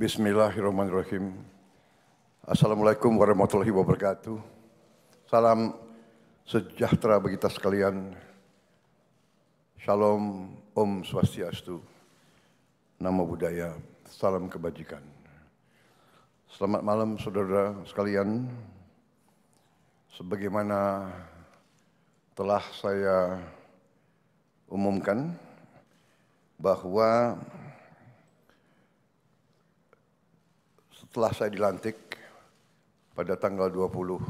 Bismillahirrahmanirrahim. Assalamualaikum warahmatullahi wabarakatuh. Salam sejahtera bagi kita sekalian. Shalom, Om Swastiastu. Nama budaya, salam kebajikan. Selamat malam saudara sekalian. Sebagaimana telah saya umumkan bahwa setelah saya dilantik pada tanggal 20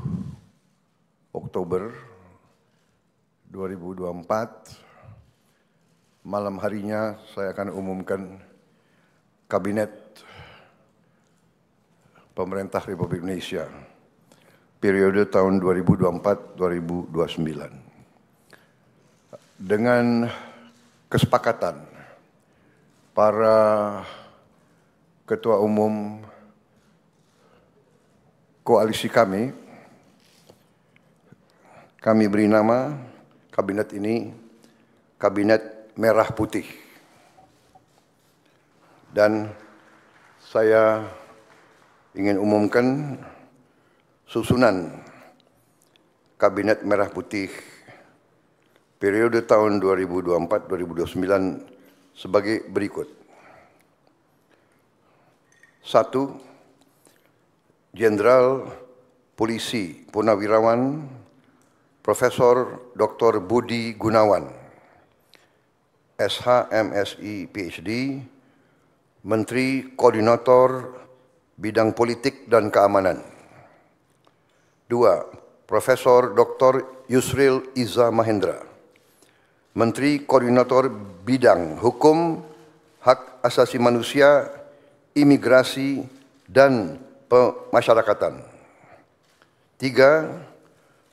Oktober 2024 malam harinya saya akan umumkan kabinet pemerintah Republik Indonesia periode tahun 2024-2029 dengan kesepakatan para ketua umum koalisi kami, kami beri nama kabinet ini Kabinet Merah Putih. Dan saya ingin umumkan susunan Kabinet Merah Putih periode tahun 2024-2029 sebagai berikut. Satu, Jenderal Polisi Purnawirawan Profesor Dr. Budi Gunawan, SH PhD, Menteri Koordinator Bidang Politik dan Keamanan. Dua, Profesor Dr. Yusril Iza Mahendra, Menteri Koordinator Bidang Hukum, Hak Asasi Manusia, Imigrasi, dan pemasyarakatan. Tiga,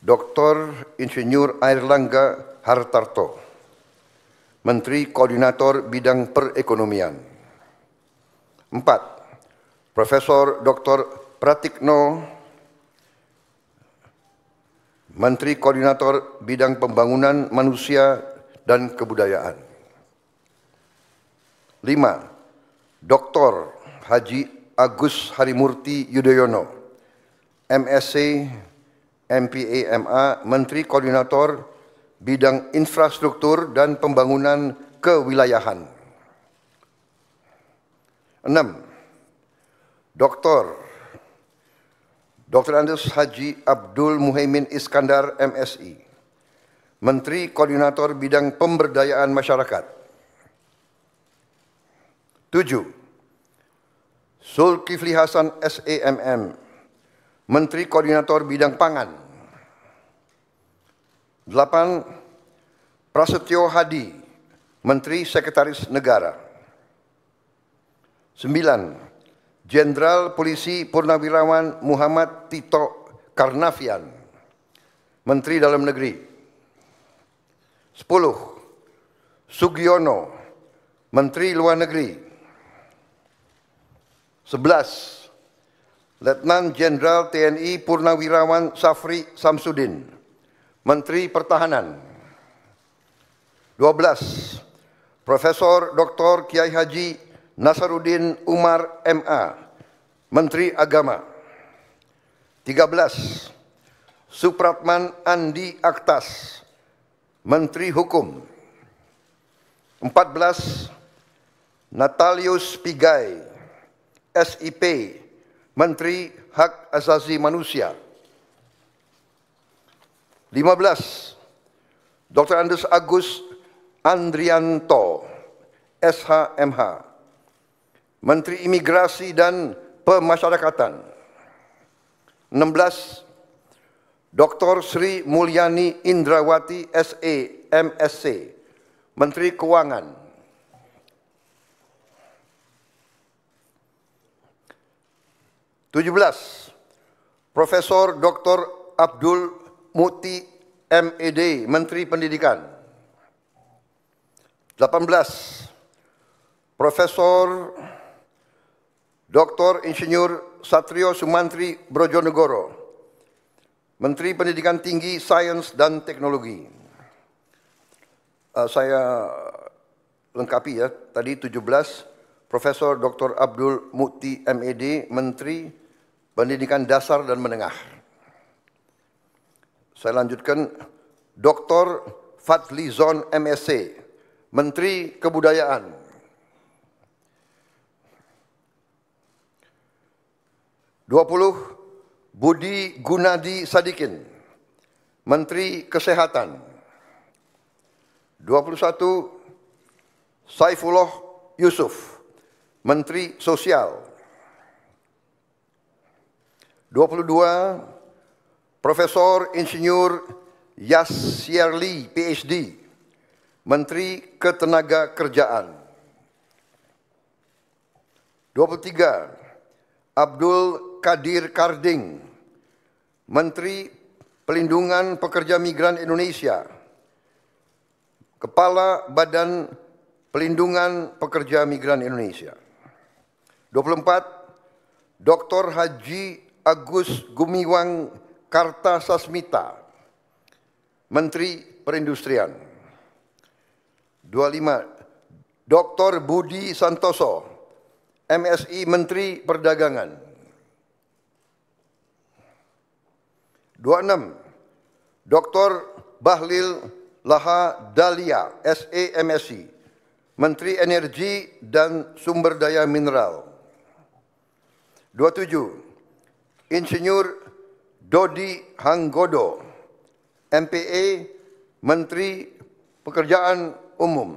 Dr. Insinyur Airlangga Hartarto, Menteri Koordinator Bidang Perekonomian. Empat, Profesor Dr. Pratikno, Menteri Koordinator Bidang Pembangunan Manusia dan Kebudayaan. Lima, Dr. Haji Agus Harimurti Yudhoyono, MSc, MPA, MA, Menteri Koordinator Bidang Infrastruktur dan Pembangunan Kewilayahan. 6. Dr. Dr. Andes Haji Abdul Muhaimin Iskandar MSI, Menteri Koordinator Bidang Pemberdayaan Masyarakat. 7. Zulkifli Hasan SEMM, Menteri Koordinator Bidang Pangan. 8. Prasetyo Hadi, Menteri Sekretaris Negara. 9. Jenderal Polisi Purnawirawan Muhammad Tito Karnavian, Menteri Dalam Negeri. 10. Sugiono, Menteri Luar Negeri. 11. Letnan Jenderal TNI Purnawirawan Safri Samsudin, Menteri Pertahanan. 12. Profesor Dr. Kiai Haji Nasaruddin Umar MA, Menteri Agama. 13. Supratman Andi Aktas, Menteri Hukum. 14. Natalius Pigai, SIP, Menteri Hak Asasi Manusia. 15. Dr. Andes Agus Andrianto, SHMH, Menteri Imigrasi dan Pemasyarakatan. 16. Dr. Sri Mulyani Indrawati, SE, MSC, Menteri Keuangan. 17. Profesor Dr. Abdul Muti MED, Menteri Pendidikan. 18. Profesor Dr. Insinyur Satrio Sumantri Brojonegoro, Menteri Pendidikan Tinggi, Sains dan Teknologi. Uh, saya lengkapi ya, tadi 17 Profesor Dr. Abdul Muti MED, Menteri pendidikan dasar dan menengah. Saya lanjutkan Dr. Fadli Zon MSc, Menteri Kebudayaan. Dua puluh Budi Gunadi Sadikin, Menteri Kesehatan. Dua puluh satu Saifullah Yusuf, Menteri Sosial. 22 Profesor Insinyur Yasirli PhD Menteri Ketenaga Kerjaan 23 Abdul Kadir Karding Menteri Pelindungan Pekerja Migran Indonesia Kepala Badan Pelindungan Pekerja Migran Indonesia 24 Dr. Haji Agus Gumiwang Kartasasmita, Menteri Perindustrian. 25. Dr. Budi Santoso, MSI Menteri Perdagangan. 26. Dr. Bahlil Laha Dalia, S.A.M.S.I Menteri Energi dan Sumber Daya Mineral. 27. Insinyur Dodi Hanggodo, MPA, Menteri Pekerjaan Umum.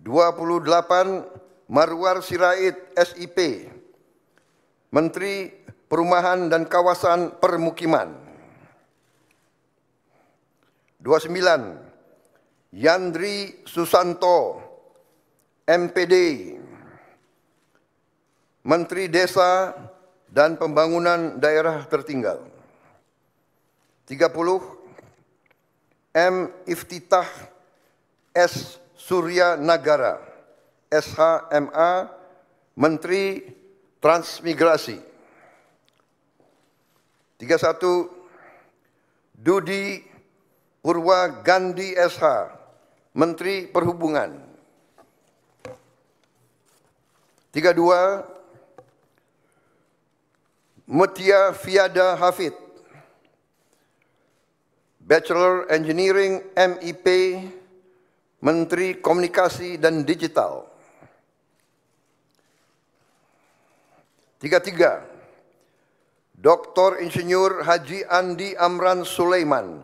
28 Marwar Sirait SIP, Menteri Perumahan dan Kawasan Permukiman. 29 Yandri Susanto, MPD, Menteri Desa dan pembangunan daerah tertinggal. 30 M Iftitah S Surya Nagara SHMA Menteri Transmigrasi. 31 Dudi Purwa Gandhi SH Menteri Perhubungan. 32 Mutia Fiada Hafid Bachelor Engineering MIP Menteri Komunikasi dan Digital Tiga-tiga Dr. Insinyur Haji Andi Amran Sulaiman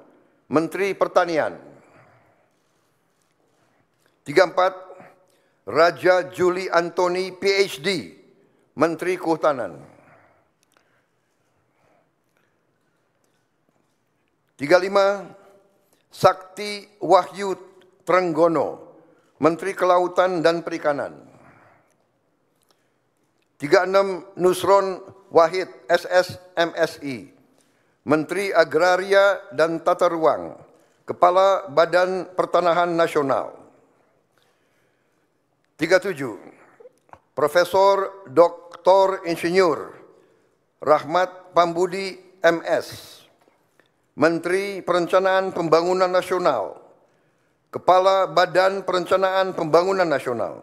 Menteri Pertanian Tiga empat Raja Juli Antoni PhD Menteri Kehutanan 35 Sakti Wahyu Trenggono, Menteri Kelautan dan Perikanan. 36 Nusron Wahid SS MSI, Menteri Agraria dan Tata Ruang, Kepala Badan Pertanahan Nasional. 37 Profesor Doktor Insinyur Rahmat Pambudi MS Menteri Perencanaan Pembangunan Nasional, Kepala Badan Perencanaan Pembangunan Nasional.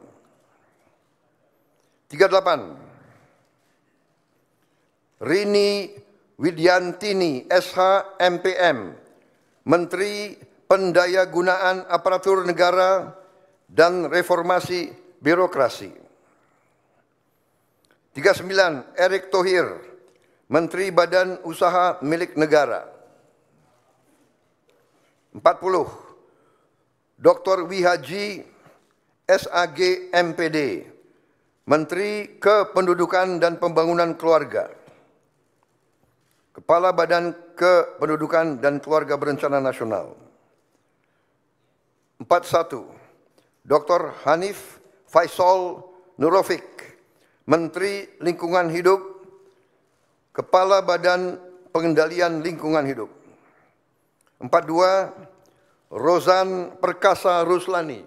38. Rini Widiantini SH MPM, Menteri Pendayagunaan Aparatur Negara dan Reformasi Birokrasi. 39. Erick Thohir, Menteri Badan Usaha Milik Negara. 40. Dr. Wihaji SAG MPD, Menteri Kependudukan dan Pembangunan Keluarga. Kepala Badan Kependudukan dan Keluarga Berencana Nasional. 41. Dr. Hanif Faisal Nurofik, Menteri Lingkungan Hidup, Kepala Badan Pengendalian Lingkungan Hidup. 42 Rozan Perkasa Ruslani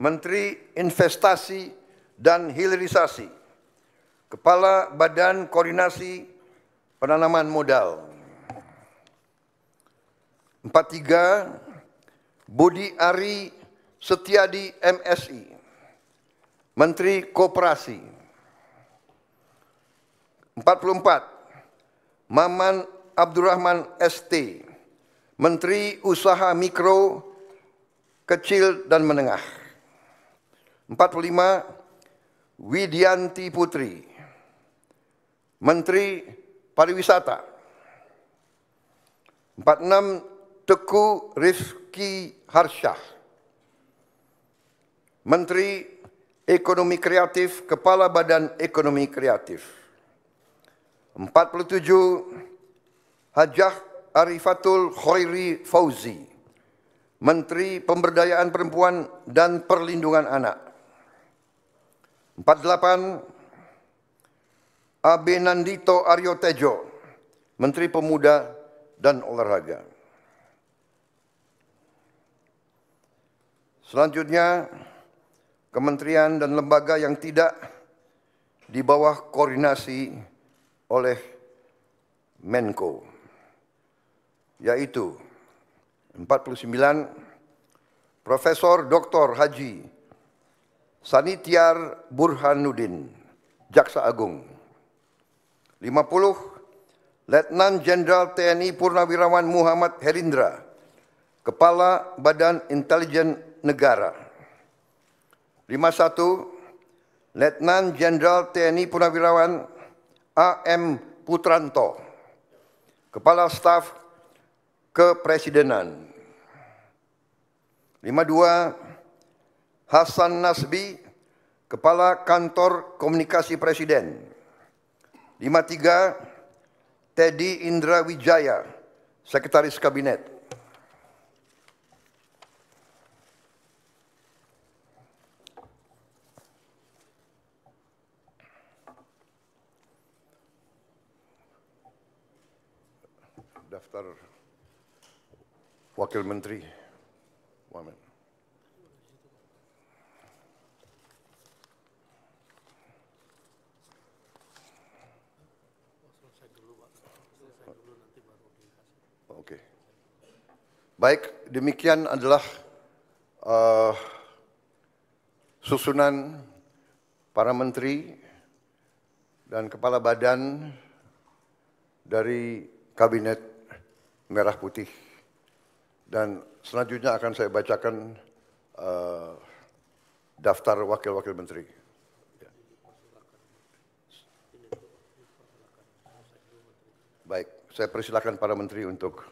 Menteri Investasi dan Hilirisasi Kepala Badan Koordinasi Penanaman Modal 43 Budi Ari Setiadi MSI Menteri Koperasi 44 Maman Abdurrahman ST, Menteri Usaha Mikro, Kecil dan Menengah. 45 Widianti Putri, Menteri Pariwisata. 46 Teku Rizki Harsyah, Menteri Ekonomi Kreatif, Kepala Badan Ekonomi Kreatif. 47 Hajah Arifatul Khairi Fauzi Menteri Pemberdayaan Perempuan dan Perlindungan Anak 48 Abe Nandito Aryo Tejo Menteri Pemuda dan Olahraga Selanjutnya kementerian dan lembaga yang tidak di bawah koordinasi oleh Menko yaitu 49 Profesor Dr. Haji Sanitiar Burhanuddin Jaksa Agung 50 Letnan Jenderal TNI Purnawirawan Muhammad Herindra Kepala Badan Intelijen Negara 51 Letnan Jenderal TNI Purnawirawan A.M. Putranto, Kepala Staf Kepresidenan. 52 Hasan Nasbi, Kepala Kantor Komunikasi Presiden. 53 Teddy Indra Wijaya, Sekretaris Kabinet. daftar wakil menteri. Wamen. Oke. Baik, demikian adalah uh, susunan para menteri dan kepala badan dari kabinet merah putih. Dan selanjutnya akan saya bacakan uh, daftar wakil-wakil menteri. Ya. Baik, saya persilakan para menteri untuk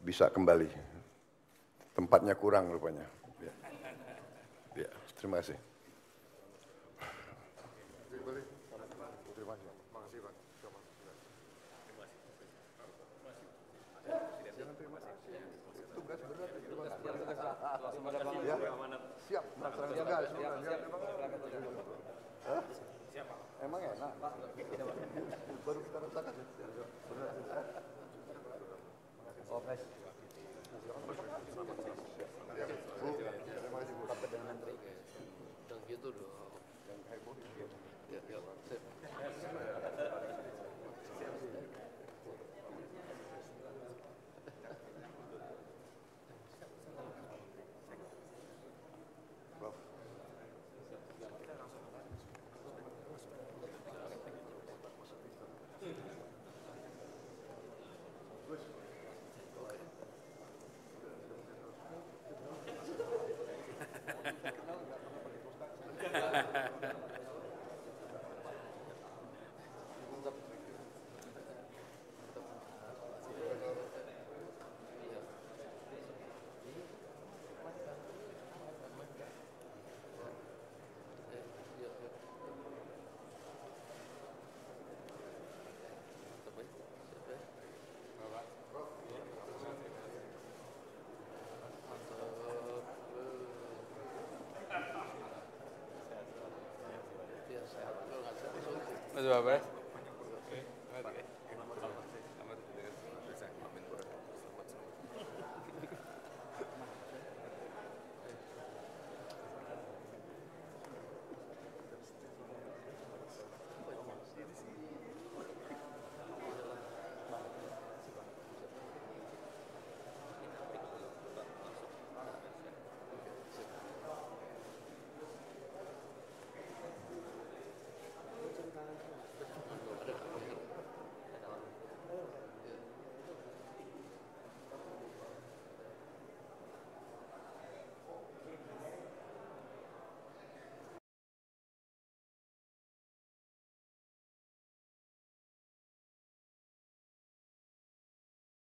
bisa kembali. Tempatnya kurang rupanya. Ya, ya terima kasih. Terima kasih. tugas berat Tugas berat Siap. Siap. Emang enak. Baru kita rasakan. Berat. Oh, जवाब है